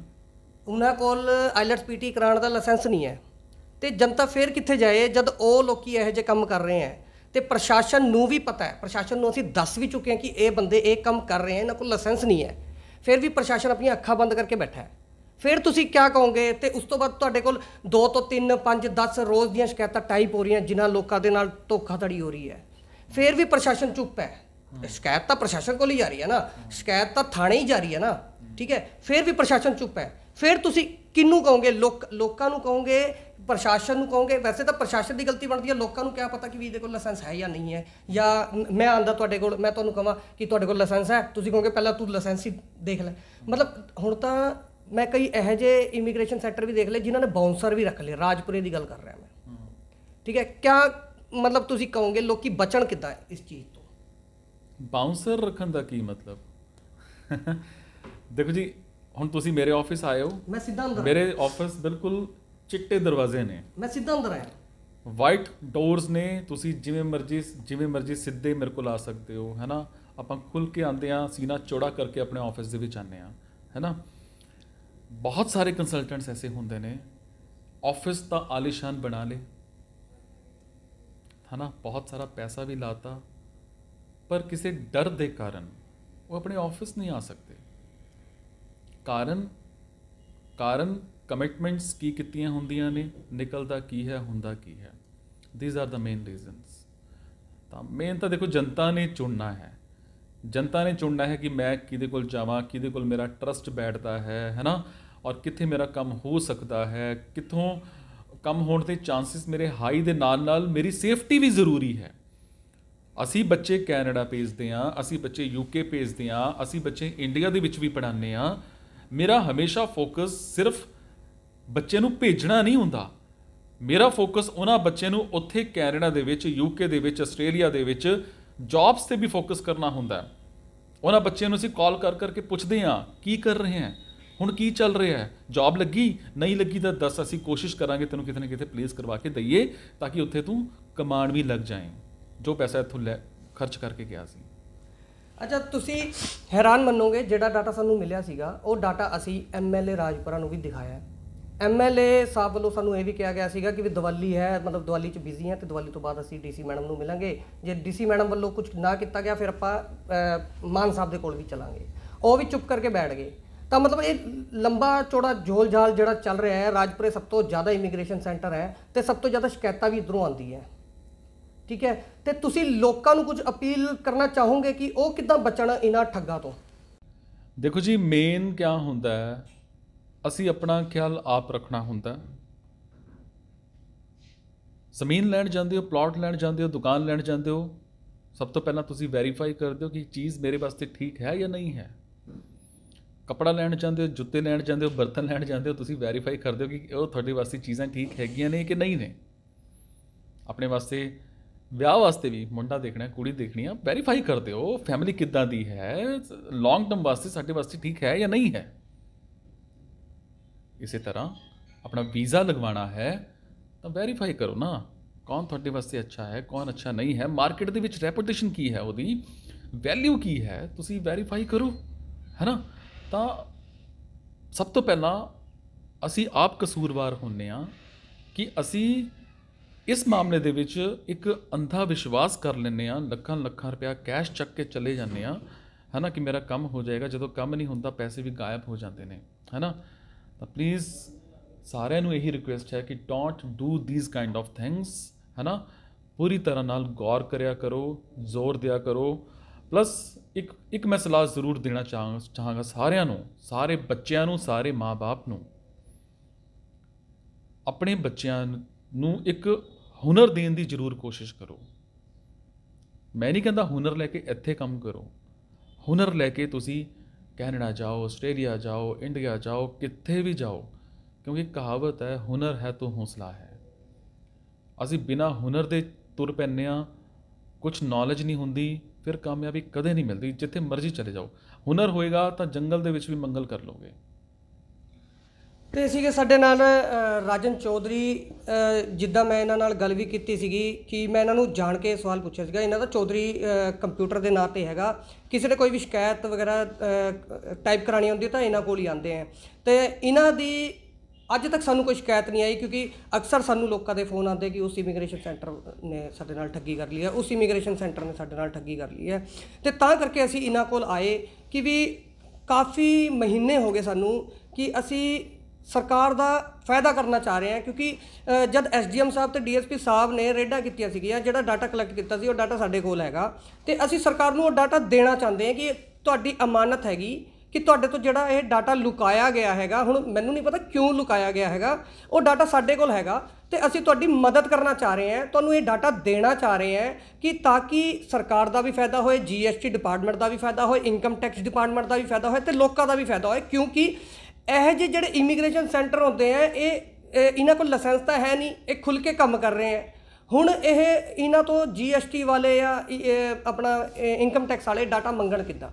Speaker 1: ਉਹਨਾਂ ਕੋਲ ਆਈਲਟਸ ਪੀਟੀ ਕਰਾਉਣ ਦਾ ਲਾਇਸੈਂਸ ਨਹੀਂ ਹੈ ਤੇ ਜਨਤਾ ਫਿਰ ਕਿੱਥੇ ਜਾਏ ਜਦ ਉਹ ਲੋਕੀ ਇਹੋ ਜਿਹੇ ਕੰਮ ਕਰ ਰਹੇ ਹੈ ਤੇ ਪ੍ਰਸ਼ਾਸਨ ਨੂੰ ਵੀ ਪਤਾ ਹੈ ਪ੍ਰਸ਼ਾਸਨ ਨੂੰ ਅਸੀਂ ਦੱਸ ਵੀ ਚੁੱਕੇ ਹਾਂ ਕਿ ਇਹ ਬੰਦੇ ਇਹ ਕੰਮ ਕਰ ਰਹੇ ਹਨ ਇਹਨਾਂ ਕੋਲ ਲਾਇਸੈਂਸ ਨਹੀਂ ਹੈ ਫਿਰ ਵੀ ਪ੍ਰਸ਼ਾਸਨ ਆਪਣੀਆਂ ਅੱਖਾਂ ਬੰਦ ਕਰਕੇ ਬੈਠਾ ਹੈ ਫਿਰ ਤੁਸੀਂ ਕੀ ਕਹੋਗੇ ਤੇ ਉਸ ਤੋਂ ਬਾਅਦ ਤੁਹਾਡੇ ਕੋਲ 2 ਤੋਂ 3 5 10 ਰੋਜ਼ ਦੀਆਂ ਸ਼ਿਕਾਇਤਾਂ ਟਾਈਪ ਹੋ ਰਹੀਆਂ ਜਿਨ੍ਹਾਂ ਲੋਕਾਂ ਦੇ ਨਾਲ ਧੋਖਾਧੜੀ ਹੋ ਰਹੀ ਹੈ ਫਿਰ ਵੀ ਪ੍ਰਸ਼ਾਸਨ ਚੁੱਪ ਹੈ ਸ਼ਿਕਾਇਤ ਤਾਂ ਪ੍ਰਸ਼ਾਸਨ ਕੋਲ ਹੀ ਜਾ ਰਹੀ ਹੈ ਨਾ ਸ਼ਿਕਾਇਤ ਤਾਂ ਥਾਣੇ ਹੀ ਜਾ ਰਹੀ ਹੈ ਨਾ ਠੀਕ ਹੈ ਫਿਰ ਵੀ ਪ੍ਰਸ਼ਾਸਨ ਚੁੱਪ ਹੈ ਫਿਰ ਤੁਸੀਂ ਕਿੰਨੂੰ ਕਹੋਗੇ ਲੋਕ ਲੋਕਾਂ ਨੂੰ ਕਹੋਗੇ ਪ੍ਰਸ਼ਾਸਨ ਨੂੰ ਕਹੋਗੇ ਵੈਸੇ ਤਾਂ ਪ੍ਰਸ਼ਾਸਨ ਦੀ ਗਲਤੀ ਬਣਦੀ ਹੈ ਲੋਕਾਂ ਨੂੰ ਕਿਆ ਪਤਾ ਕਿ ਵੀ ਦੇ ਕੋਲ ਲਾਇਸੈਂਸ ਹੈ ਜਾਂ ਨਹੀਂ ਹੈ ਜਾਂ ਮੈਂ ਆਂਦਾ ਤੁਹਾਡੇ ਕੋਲ ਮੈਂ ਤੁਹਾਨੂੰ ਕਹਾਂ ਕਿ ਤੁਹਾਡੇ ਕੋਲ ਲਾਇਸੈਂਸ ਹੈ ਤੁਸੀਂ ਕਹੋਗੇ ਪਹਿਲਾਂ ਤੂੰ ਲਾਇਸੈਂਸ ਹੀ ਦੇਖ ਲੈ ਮਤਲਬ ਹੁਣ ਤਾਂ ਮੈਂ ਕਈ ਇਹੋ ਜਿਹੇ ਇਮੀਗ੍ਰੇਸ਼ਨ ਸੈਕਟਰ ਵੀ ਦੇਖ ਲਏ ਜਿਨ੍ਹਾਂ ਨੇ ਬਾਉਂਸਰ ਵੀ ਰੱਖ ਲਏ ਰਾਜਪੁਰੇ ਦੀ ਗੱਲ ਕਰ ਰਿਹਾ ਮੈਂ ਠੀਕ ਹੈ ਕਿਆ ਮਤਲਬ ਤੁਸੀਂ ਕਹੋਗੇ ਲੋਕੀ ਬਚਣ ਕਿਦਾਂ ਇਸ ਚੀਜ਼ ਤੋਂ
Speaker 2: ਬਾਉਂਸਰ ਰੱਖਣ ਦਾ ਕੀ ਮਤਲਬ ਦੇਖੋ ਜੀ ਹੁਣ ਤੁਸੀਂ ਮੇਰੇ ਆਫਿਸ ਆਏ ਹੋ ਮੈਂ
Speaker 1: ਸਿੱਧਾ ਅੰਦਰ ਮੇਰੇ ਆਫਿਸ
Speaker 2: ਬਿਲਕੁਲ ਚਿੱਟੇ ਦਰਵਾਜ਼ੇ ਨੇ
Speaker 1: ਮੈਂ ਸਿੱਧਾ ਅੰਦਰ ਆਇਆ
Speaker 2: ਵਾਈਟ ਡੋਰਸ ਨੇ ਤੁਸੀਂ ਜਿਵੇਂ ਮਰਜ਼ੀ ਜਿਵੇਂ ਮਰਜ਼ੀ ਸਿੱਧੇ ਮੇਰੇ ਕੋਲ ਆ ਸਕਦੇ ਹੋ ਹੈਨਾ ਆਪਾਂ ਖੁੱਲ ਕੇ ਆਂਦੇ ਆ ਸੀਨਾ ਚੋੜਾ ਕਰਕੇ ਆਪਣੇ ਆਫਿਸ ਦੇ ਵਿੱਚ ਆਨੇ ਆ ਹੈਨਾ ਬਹੁਤ ਸਾਰੇ ਕੰਸਲਟੈਂਟਸ ਐਸੇ ਹੁੰਦੇ ਨੇ ਆਫਿਸ ਤਾਂ ਆਲੀਸ਼ਾਨ ਬਣਾ ਲੇ ਹਨਾ ਬਹੁਤ ਸਾਰਾ ਪੈਸਾ ਵੀ ਲਾਤਾ ਪਰ ਕਿਸੇ ਡਰ ਦੇ ਕਾਰਨ ਉਹ ਆਪਣੇ ਆਫਿਸ ਨਹੀਂ ਆ ਸਕਦੇ ਕਾਰਨ ਕਾਰਨ ਕਮਿਟਮੈਂਟਸ ਕੀ ਕਿਤੀਆਂ ਹੁੰਦੀਆਂ ਨੇ ਨਿਕਲਦਾ ਕੀ ਹੈ ਹੁੰਦਾ ਕੀ ਹੈ ਥੀਸ ਆਰ ਦਾ ਮੇਨ ਰੀਜ਼ਨਸ ਤਾਂ ਮੇਨ ਤਾਂ ਦੇਖੋ ਜਨਤਾ ਨੇ ਚੁਣਨਾ ਹੈ ਜਨਤਾ ਨੇ ਚੁਣਨਾ ਹੈ ਕਿ ਮੈਂ ਕਿਹਦੇ ਕੋਲ ਜਾਵਾਂ ਕਿਹਦੇ ਕੋਲ ਮੇਰਾ ਟਰਸਟ ਬੈਠਦਾ ਹੈ ਹੈਨਾ ਔਰ ਕਿੱਥੇ ਮੇਰਾ ਕੰਮ ਹੋ ਸਕਦਾ ਹੈ ਕਿੱਥੋਂ ਕੰਮ ਹੋਣ ਦੇ ਚਾਂਸਸ ਮੇਰੇ ਹਾਈ ਦੇ ਨਾਲ ਨਾਲ ਮੇਰੀ ਸੇਫਟੀ ਵੀ ਜ਼ਰੂਰੀ ਹੈ ਅਸੀਂ ਬੱਚੇ ਕੈਨੇਡਾ ਭੇਜਦੇ ਆ ਅਸੀਂ ਬੱਚੇ ਯੂਕੇ ਭੇਜਦੇ ਆ ਅਸੀਂ ਬੱਚੇ ਇੰਡੀਆ ਦੇ ਵਿੱਚ ਵੀ ਪੜਾਉਂਦੇ ਆ ਮੇਰਾ ਹਮੇਸ਼ਾ ਫੋਕਸ ਸਿਰਫ ਬੱਚੇ ਨੂੰ ਭੇਜਣਾ ਨਹੀਂ ਹੁੰਦਾ ਮੇਰਾ ਫੋਕਸ ਉਹਨਾਂ ਬੱਚੇ ਨੂੰ ਉੱਥੇ ਕੈਨੇਡਾ ਦੇ ਵਿੱਚ ਯੂਕੇ ਦੇ ਵਿੱਚ ਆਸਟ੍ਰੇਲੀਆ ਦੇ ਵਿੱਚ ਜੌਬਸ ਤੇ ਵੀ ਫੋਕਸ ਕਰਨਾ ਹੁੰਦਾ ਹੈ ਉਹਨਾਂ ਬੱਚਿਆਂ ਨੂੰ ਅਸੀਂ ਕਾਲ ਕਰ ਕਰਕੇ ਪੁੱਛਦੇ ਹਾਂ ਕੀ ਕਰ ਰਹੇ ਹੈ ਹੁਣ ਕੀ ਚੱਲ ਰਿਹਾ ਹੈ ਜੌਬ ਲੱਗੀ ਨਹੀਂ ਲੱਗੀ ਤਾਂ ਦੱਸ ਅਸੀਂ ਕੋਸ਼ਿਸ਼ ਕਰਾਂਗੇ ਤੈਨੂੰ ਕਿਤੇ ਨਾ ਕਿਤੇ ਪਲੇਸ ਕਰਵਾ ਕੇ ਦਈਏ ਤਾਂ ਕਿ ਉੱਥੇ ਤੂੰ ਕਮਾਣ ਵੀ ਲੱਗ ਜਾਏ ਜੋ ਪੈਸਾ ਇੱਥੋਂ ਲੈ ਖਰਚ ਕਰਕੇ ਗਿਆ ਸੀ
Speaker 1: ਅੱਛਾ ਤੁਸੀਂ ਹੈਰਾਨ ਮੰਨੋਗੇ ਜਿਹੜਾ ਡਾਟਾ ਸਾਨੂੰ ਮਿਲਿਆ ਸੀਗਾ ਉਹ ਡਾਟਾ ਅਸੀਂ ਐਮਐਲਏ ਰਾਜਪੁਰਾ ਨੂੰ ਵੀ ਦਿਖਾਇਆ ਐਮਐਲਏ ਸਾਹਿਬ ਵੱਲੋਂ ਸਾਨੂੰ ਇਹ ਵੀ ਕਿਹਾ ਗਿਆ ਸੀਗਾ ਕਿ ਵੀ ਦੀਵਾਲੀ ਹੈ ਮਤਲਬ ਦੀਵਾਲੀ 'ਚ ਬਿਜ਼ੀ ਹੈ ਤੇ ਦੀਵਾਲੀ ਤੋਂ ਬਾਅਦ ਅਸੀਂ ਡੀਸੀ ਮੈਡਮ ਨੂੰ ਮਿਲਾਂਗੇ ਜੇ ਡੀਸੀ ਮੈਡਮ ਵੱਲੋਂ ਕੁਝ ਨਾ ਕੀਤਾ ਗਿਆ ਫਿਰ ਆਪਾਂ ਮਾਨ ਸਾਹਿਬ ਦੇ ਕੋਲ ਵੀ ਚਲਾਂਗੇ ਉਹ ਵੀ ਚੁੱਪ ਕਰਕੇ ਬੈਠ ਗਏ ਤਾਂ ਮਤਲਬ ਇਹ ਲੰਬਾ ਚੌੜਾ ਝੋਲਝਾਲ ਜਿਹੜਾ ਚੱਲ ਰਿਹਾ ਹੈ ਰਾਜਪੁਰੇ ਸਭ ਤੋਂ ਜ਼ਿਆਦਾ ਇਮੀਗ੍ਰੇਸ਼ਨ ਸੈਂਟਰ ਹੈ ਤੇ ਸਭ ਤੋਂ ਜ਼ਿਆਦਾ ਸ਼ਿਕਾਇਤਾਂ ਵੀ ਇਧਰੋਂ ਆਉਂਦੀ ਹੈ ਠੀਕ ਹੈ ਤੇ ਤੁਸੀਂ ਲੋਕਾਂ ਨੂੰ ਕੁਝ ਅਪੀਲ ਕਰਨਾ ਚਾਹੋਗੇ ਕਿ ਉਹ ਕਿੱਦਾਂ ਬਚਣ ਇਹਨਾਂ ਠੱਗਾਂ ਤੋਂ
Speaker 2: ਦੇਖੋ ਜੀ ਮੇਨ ਕੀ ਹੁੰਦਾ ਹੈ असी अपना ख्याल आप रखना होंगे जमीन लैन जाते हो प्लॉट लैन जाते हो दुकान लैन जाते हो सब तो पहला वेरीफाई कर दो कि चीज़ मेरे वास्ते ठीक है या नहीं है कपड़ा लैन जाते हो जुते लैन जाते हो बर्तन लैन जाते हो तुम वेरीफाई कर दो कि वास्ते चीज़ें ठीक है ने कि नहीं ने अपने वास्ते विह वास्ते भी मुंडा देखना कुड़ी देखनी वेरीफाई कर दौ फैमिली ਫੈਮਿਲੀ ਕਿੱਦਾਂ ਦੀ ਹੈ ਲੌਂਗ ਟਰਮ ਵਾਸਤੇ ਸਾਡੇ ਵਾਸਤੇ ਠੀਕ ਹੈ ਜਾਂ ਨਹੀਂ ਇਸੇ ਤਰ੍ਹਾਂ ਆਪਣਾ ਵੀਜ਼ਾ ਲਗਵਾਣਾ ਹੈ ਤਾਂ ਵੈਰੀਫਾਈ ਕਰੋ ਨਾ ਕੌਣ ਤੁਹਾਡੇ ਵਾਸਤੇ ਅੱਛਾ ਹੈ ਕੌਣ ਅੱਛਾ ਨਹੀਂ ਹੈ ਮਾਰਕੀਟ ਦੇ ਵਿੱਚ ਰੈਪਿਊਟੇਸ਼ਨ ਕੀ ਹੈ ਉਹਦੀ ਵੈਲਿਊ ਕੀ ਹੈ ਤੁਸੀਂ ਵੈਰੀਫਾਈ ਕਰੋ ਹੈਨਾ ਤਾਂ ਸਭ ਤੋਂ ਪਹਿਲਾਂ ਅਸੀਂ ਆਪ ਕਸੂਰਵਾਰ ਹੁੰਨੇ ਆ ਕਿ ਅਸੀਂ ਇਸ ਮਾਮਲੇ ਦੇ ਵਿੱਚ ਇੱਕ ਅੰਧਾ ਵਿਸ਼ਵਾਸ ਕਰ ਲੈਨੇ ਆ ਲੱਖਾਂ ਲੱਖਾਂ ਰੁਪਿਆ ਕੈਸ਼ ਚੱਕ ਕੇ ਚਲੇ ਜਾਂਦੇ ਆ ਹੈਨਾ ਕਿ ਮੇਰਾ ਕੰਮ ਹੋ ਜਾਏਗਾ ਜਦੋਂ ਕੰਮ ਨਹੀਂ ਹੁੰਦਾ ਪੈਸੇ ਵੀ ਗਾਇਬ ਹੋ ਜਾਂਦੇ ਨੇ ਹੈਨਾ ਤਾਂ ਪਲੀਜ਼ ਸਾਰਿਆਂ ਨੂੰ ਇਹੀ ਰਿਕੁਐਸਟ ਹੈ ਕਿ ਡੋਟ do these kind of things ਹੈਨਾ ਪੂਰੀ ਤਰ੍ਹਾਂ ਨਾਲ ਗੌਰ ਕਰਿਆ ਕਰੋ ਜ਼ੋਰ ਦਿਆ ਕਰੋ ਪਲੱਸ ਇੱਕ ਇੱਕ ਮੈਂ ਸਲਾਹ ਜ਼ਰੂਰ ਦੇਣਾ ਚਾਹਾਂਗਾ ਸਾਰਿਆਂ ਨੂੰ ਸਾਰੇ ਬੱਚਿਆਂ ਨੂੰ ਸਾਰੇ ਮਾਪੇ ਨੂੰ ਆਪਣੇ ਬੱਚਿਆਂ ਨੂੰ ਇੱਕ ਹੁਨਰ ਦੇਣ ਦੀ ਜ਼ਰੂਰ ਕੋਸ਼ਿਸ਼ ਕਰੋ ਮੈਂ ਨਹੀਂ ਕਹਿੰਦਾ ਹੁਨਰ ਲੈ ਕੇ ਇੱਥੇ ਕੰਮ ਕਰੋ ਹੁਨਰ ਲੈ ਕੇ ਤੁਸੀਂ ਕੈਨੇਡਾ ਜਾਓ ਆਸਟ੍ਰੇਲੀਆ ਜਾਓ ਇੰਡੀਆ ਜਾਓ ਕਿੱਥੇ ਵੀ ਜਾਓ ਕਿਉਂਕਿ ਕਹਾਵਤ ਹੈ ਹੁਨਰ ਹੈ ਤਾਂ ਹੌਸਲਾ ਹੈ ਅਸੀਂ ਬਿਨਾ ਹੁਨਰ ਦੇ ਤੁਰ ਪੈਨੇ ਆ ਕੁਝ ਨੌਲੇਜ ਨਹੀਂ ਹੁੰਦੀ ਫਿਰ ਕਾਮਯਾਬੀ ਕਦੇ ਨਹੀਂ ਮਿਲਦੀ ਜਿੱਥੇ ਮਰਜ਼ੀ ਚਲੇ ਜਾਓ ਹੁਨਰ ਹੋਏਗਾ ਤਾਂ ਜੰਗਲ ਦੇ ਵਿੱਚ ਵੀ ਮੰਗਲ ਕਰ ਲੋਗੇ
Speaker 1: ਤੇ ਸੀਗੇ ਸਾਡੇ ਨਾਲ ਰਾਜਨ ਚੌਧਰੀ ਜਿੱਦਾਂ ਮੈਂ ਇਹਨਾਂ ਨਾਲ ਗੱਲ ਵੀ ਕੀਤੀ ਸੀਗੀ ਕਿ ਮੈਂ ਇਹਨਾਂ ਨੂੰ ਜਾਣ ਕੇ ਸਵਾਲ ਪੁੱਛਿਆ ਸੀਗਾ ਇਹਨਾਂ ਦਾ ਚੌਧਰੀ ਕੰਪਿਊਟਰ ਦੇ ਨਾਂ ਤੇ ਹੈਗਾ ਕਿਸੇ ਨੇ ਕੋਈ ਵੀ ਸ਼ਿਕਾਇਤ ਵਗੈਰਾ ਟਾਈਪ ਕਰਾਣੀ ਹੁੰਦੀ ਤਾਂ ਇਹਨਾਂ ਕੋਲ ਹੀ ਆਉਂਦੇ ਆ ਤੇ ਇਹਨਾਂ ਦੀ ਅੱਜ ਤੱਕ ਸਾਨੂੰ ਕੋਈ ਸ਼ਿਕਾਇਤ ਨਹੀਂ ਆਈ ਕਿਉਂਕਿ ਅਕਸਰ ਸਾਨੂੰ ਲੋਕਾਂ ਦੇ ਫੋਨ ਆਉਂਦੇ ਕਿ ਉਸ ਇਮੀਗ੍ਰੇਸ਼ਨ ਸੈਂਟਰ ਨੇ ਸਾਡੇ ਨਾਲ ਠੱਗੀ ਕਰ ਲਈ ਹੈ ਉਸ ਇਮੀਗ੍ਰੇਸ਼ਨ ਸੈਂਟਰ ਨੇ ਸਾਡੇ ਨਾਲ ਠੱਗੀ ਕਰ ਲਈ ਹੈ ਤੇ ਤਾਂ ਕਰਕੇ ਅਸੀਂ ਇਹਨਾਂ ਕੋਲ ਆਏ ਕਿ ਵੀ ਕਾਫੀ ਮਹੀਨੇ ਹੋ ਗਏ ਸਾਨੂੰ ਕਿ ਅਸੀਂ ਸਰਕਾਰ ਦਾ ਫਾਇਦਾ ਕਰਨਾ ਚਾਹ ਰਹੇ ਹਾਂ ਕਿਉਂਕਿ ਜਦ ਐਸਡੀਐਮ ਸਾਹਿਬ ਤੇ ਡੀਐਸਪੀ ਸਾਹਿਬ ਨੇ ਰੇਡਾਂ ਕੀਤੀਆਂ ਸੀਗੀਆਂ ਜਿਹੜਾ ਡਾਟਾ ਕਲੈਕਟ ਕੀਤਾ ਸੀ ਉਹ ਡਾਟਾ ਸਾਡੇ ਕੋਲ ਹੈਗਾ ਤੇ ਅਸੀਂ ਸਰਕਾਰ ਨੂੰ ਉਹ ਡਾਟਾ ਦੇਣਾ ਚਾਹੁੰਦੇ ਹਾਂ ਕਿ ਤੁਹਾਡੀ ਅਮਾਨਤ ਹੈਗੀ ਕਿ ਤੁਹਾਡੇ ਤੋਂ ਜਿਹੜਾ ਇਹ ਡਾਟਾ ਲੁਕਾਇਆ ਗਿਆ ਹੈਗਾ ਹੁਣ ਮੈਨੂੰ ਨਹੀਂ ਪਤਾ ਕਿਉਂ ਲੁਕਾਇਆ ਗਿਆ ਹੈਗਾ ਉਹ ਡਾਟਾ ਸਾਡੇ ਕੋਲ ਹੈਗਾ ਤੇ ਅਸੀਂ ਤੁਹਾਡੀ ਮਦਦ ਕਰਨਾ ਚਾਹ ਰਹੇ ਹਾਂ ਤੁਹਾਨੂੰ ਇਹ ਡਾਟਾ ਦੇਣਾ ਚਾਹ ਰਹੇ ਹਾਂ ਕਿ ਤਾਂ ਕਿ ਸਰਕਾਰ ਦਾ ਵੀ ਫਾਇਦਾ ਹੋਏ ਜੀਐਸਟੀ ਡਿਪਾਰਟਮੈਂਟ ਦਾ ਵੀ ਫਾਇਦਾ ਹੋਏ ਇਨਕਮ ਟੈਕਸ ਡਿਪਾਰਟਮੈਂਟ ਦਾ ਵੀ ਫਾਇਦਾ ਹੋਏ ਤੇ ਲੋਕਾਂ ਦਾ ਵੀ ਫਾਇਦਾ ਹੋਏ ਕਿਉਂਕਿ ਇਹ ਜਿਹੇ ਜਿਹੜੇ ਇਮੀਗ੍ਰੇਸ਼ਨ ਸੈਂਟਰ ਹੁੰਦੇ ਆ ਇਹ ਇਹਨਾਂ ਕੋਲ ਲਾਇਸੈਂਸ ਤਾਂ ਹੈ ਨਹੀਂ ਇਹ ਖੁੱਲ ਕੇ ਕੰਮ ਕਰ ਰਹੇ ਆ ਹੁਣ ਇਹ ਇਹਨਾਂ ਤੋਂ ਜੀਐਸਟੀ ਵਾਲੇ ਆ ਆਪਣਾ ਇਨਕਮ ਟੈਕਸ ਵਾਲੇ ਡਾਟਾ ਮੰਗਣ ਕਿੱਦਾਂ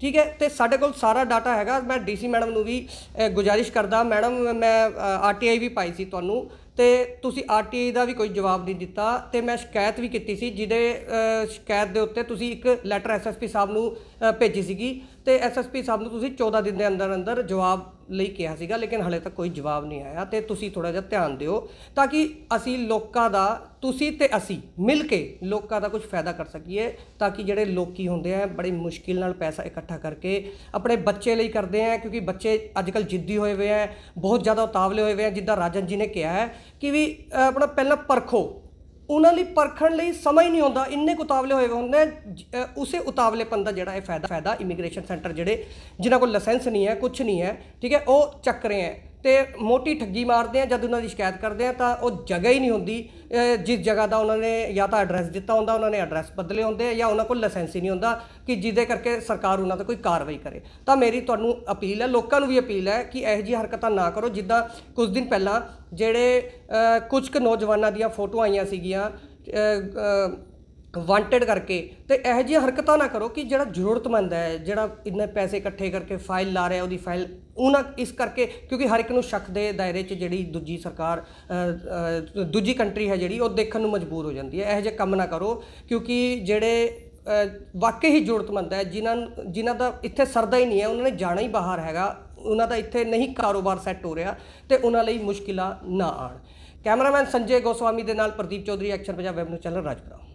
Speaker 1: ਠੀਕ ਹੈ ਤੇ ਸਾਡੇ ਕੋਲ ਸਾਰਾ ਡਾਟਾ ਹੈਗਾ ਮੈਂ ਡੀਸੀ ਮੈਡਮ ਨੂੰ ਵੀ ਗੁਜਾਰਿਸ਼ ਕਰਦਾ ਮੈਡਮ ਮੈਂ ਆਰਟੀਆਈ ਵੀ ਪਾਈ ਸੀ ਤੁਹਾਨੂੰ ਤੇ ਤੁਸੀਂ ਆਰਟੀਆਈ ਦਾ ਵੀ ਕੋਈ ਜਵਾਬ ਨਹੀਂ ਦਿੱਤਾ ਤੇ ਮੈਂ ਸ਼ਿਕਾਇਤ ਵੀ ਕੀਤੀ ਸੀ ਜਿਹਦੇ ਸ਼ਿਕਾਇਤ ਦੇ ਉੱਤੇ ਤੁਸੀਂ ਇੱਕ ਲੈਟਰ ਐਸਐਸਪੀ ਸਾਹਿਬ ਨੂੰ ਭੇਜੀ ਸੀਗੀ ਤੇ ਐਸਐਸਪੀ ਸਾਹਿਬ ਨੂੰ ਤੁਸੀਂ 14 ਦਿਨ ਦੇ ਅੰਦਰ ਅੰਦਰ ਜਵਾਬ ਲਈ ਕਿਹਾ ਸੀਗਾ ਲੇਕਿਨ ਹਲੇ ਤੱਕ ਕੋਈ ਜਵਾਬ ਨਹੀਂ ਆਇਆ ਤੇ ਤੁਸੀਂ ਥੋੜਾ ਜਿਹਾ ਧਿਆਨ ਦਿਓ ਤਾਂ ਕਿ ਅਸੀਂ ਲੋਕਾਂ ਦਾ ਤੁਸੀਂ ਤੇ ਅਸੀਂ ਮਿਲ ਕੇ ਲੋਕਾਂ ਦਾ ਕੁਝ ਫਾਇਦਾ ਕਰ ਸਕੀਏ ਤਾਂ ਕਿ ਜਿਹੜੇ ਲੋਕੀ ਹੁੰਦੇ ਆ ਬੜੀ ਮੁਸ਼ਕਿਲ ਨਾਲ ਪੈਸਾ ਇਕੱਠਾ ਕਰਕੇ ਆਪਣੇ ਬੱਚੇ ਲਈ ਕਰਦੇ ਆ ਕਿਉਂਕਿ ਬੱਚੇ ਅੱਜਕੱਲ ਜਿੱਦੀ ਹੋਏ ਹੋਏ ਆ ਬਹੁਤ ਜ਼ਿਆਦਾ ਉਤਾਵਲੇ ਹੋਏ ਹੋਏ ਆ ਜਿੱਦਾਂ ਰਾਜਨ ਜੀ ਨੇ ਕਿਹਾ ਹੈ ਕਿ ਵੀ ਆਪਣਾ ਪਹਿਲਾਂ ਪਰਖੋ ਉਹਨਾਂ ਲਈ ਪਰਖਣ ਲਈ ਸਮਾਂ ਹੀ ਨਹੀਂ ਹੁੰਦਾ ਇੰਨੇ ਉਤਾਵਲੇ ਹੋਏ ਹੁੰਦੇ ਉਸੇ ਉਤਾਵਲੇਪਨ ਦਾ ਜਿਹੜਾ ਇਹ ਫਾਇਦਾ ਫਾਇਦਾ ਇਮੀਗ੍ਰੇਸ਼ਨ ਸੈਂਟਰ ਜਿਹੜੇ ਜਿਨ੍ਹਾਂ ਕੋਲ ਲਾਇਸੈਂਸ ਨਹੀਂ ਹੈ ਕੁਝ ਨਹੀਂ ਹੈ ਠੀਕ ਹੈ ਉਹ ਚੱਕ ਰਹੇ ਹੈ ਤੇ ਮੋਟੀ ਠੱਗੀ ਮਾਰਦੇ ਆ ਜਦ ਉਹਨਾਂ ਦੀ ਸ਼ਿਕਾਇਤ ਕਰਦੇ ਆ ਤਾਂ ਉਹ ਜਗ੍ਹਾ ਹੀ ਨਹੀਂ ਹੁੰਦੀ ਜਿਸ ਜਗ੍ਹਾ ਦਾ ਉਹਨਾਂ ਨੇ ਜਾਂ ਤਾਂ ਐਡਰੈਸ ਦਿੱਤਾ ਹੁੰਦਾ ਉਹਨਾਂ ਨੇ ਐਡਰੈਸ ਬਦਲੇ ਹੁੰਦੇ ਆ ਜਾਂ ਉਹਨਾਂ ਕੋਲ ਲਾਇਸੈਂਸ ਹੀ ਨਹੀਂ ਹੁੰਦਾ ਕਿ ਜਿਹਦੇ ਕਰਕੇ ਸਰਕਾਰ ਉਹਨਾਂ ਤੇ ਕੋਈ ਕਾਰਵਾਈ ਕਰੇ ਤਾਂ ਮੇਰੀ ਤੁਹਾਨੂੰ ਅਪੀਲ ਹੈ ਲੋਕਾਂ ਨੂੰ ਵੀ ਅਪੀਲ ਹੈ ਕਿ ਇਹੋ ਜੀ ਹਰਕਤਾਂ ਨਾ ਕਰੋ ਜਿੱਦਾਂ ਕੁਝ ਦਿਨ ਪਹਿਲਾਂ ਜਿਹੜੇ ਕੁਝ ਕੁ ਨੌਜਵਾਨਾਂ ਦੀਆਂ ਫੋਟੋਆਂ ਆਈਆਂ ਸੀਗੀਆਂ ਵਾਂਟਡ ਕਰਕੇ ਤੇ ਇਹੋ ਜਿਹੀਆਂ ਹਰਕਤਾਂ ਨਾ ਕਰੋ ਕਿ ਜਿਹੜਾ ਜ਼ਰੂਰਤਮੰਦ ਹੈ ਜਿਹੜਾ ਇੰਨੇ ਪੈਸੇ ਇਕੱਠੇ ਕਰਕੇ ਫਾਈਲ ਲਾ ਰਿਹਾ ਉਹਦੀ ਫਾਈਲ ਉਹਨਾਂ ਇਸ ਕਰਕੇ ਕਿਉਂਕਿ ਹਰ ਇੱਕ ਨੂੰ ਸ਼ੱਕ ਦੇ ਦਾਇਰੇ 'ਚ ਜਿਹੜੀ ਦੂਜੀ ਸਰਕਾਰ ਦੂਜੀ ਕੰਟਰੀ ਹੈ ਜਿਹੜੀ ਉਹ ਦੇਖਣ ਨੂੰ ਮਜਬੂਰ ਹੋ ਜਾਂਦੀ ਹੈ ਇਹੋ ਜਿਹੇ ਕੰਮ ਨਾ ਕਰੋ ਕਿਉਂਕਿ ਜਿਹੜੇ ਵਾਕਈ ਹੀ ਜ਼ਰੂਰਤਮੰਦ ਹੈ ਜਿਨ੍ਹਾਂ ਜਿਨ੍ਹਾਂ ਦਾ ਇੱਥੇ ਸਰਦਾ ਹੀ ਨਹੀਂ ਹੈ ਉਹਨਾਂ ਨੇ ਜਾਣਾ ਹੀ ਬਾਹਰ ਹੈਗਾ ਉਹਨਾਂ ਦਾ ਇੱਥੇ ਨਹੀਂ ਕਾਰੋਬਾਰ ਸੈੱਟ ਹੋ ਰਿਹਾ ਤੇ ਉਹਨਾਂ ਲਈ ਮੁਸ਼ਕਿਲਾਂ ਨਾ ਆਣ ਕੈਮਰਾਮੈਨ ਸੰਜੇ ਗੋਸਵਾਮੀ ਦੇ ਨਾਲ ਪ੍ਰਦੀਪ ਚੌਧਰੀ ਐਕਸ਼ਨ ਪੰਜਾਬ ਵੈਬ ਨੂੰ ਚੈਨਲ ਰਾਜਪੁਰਾ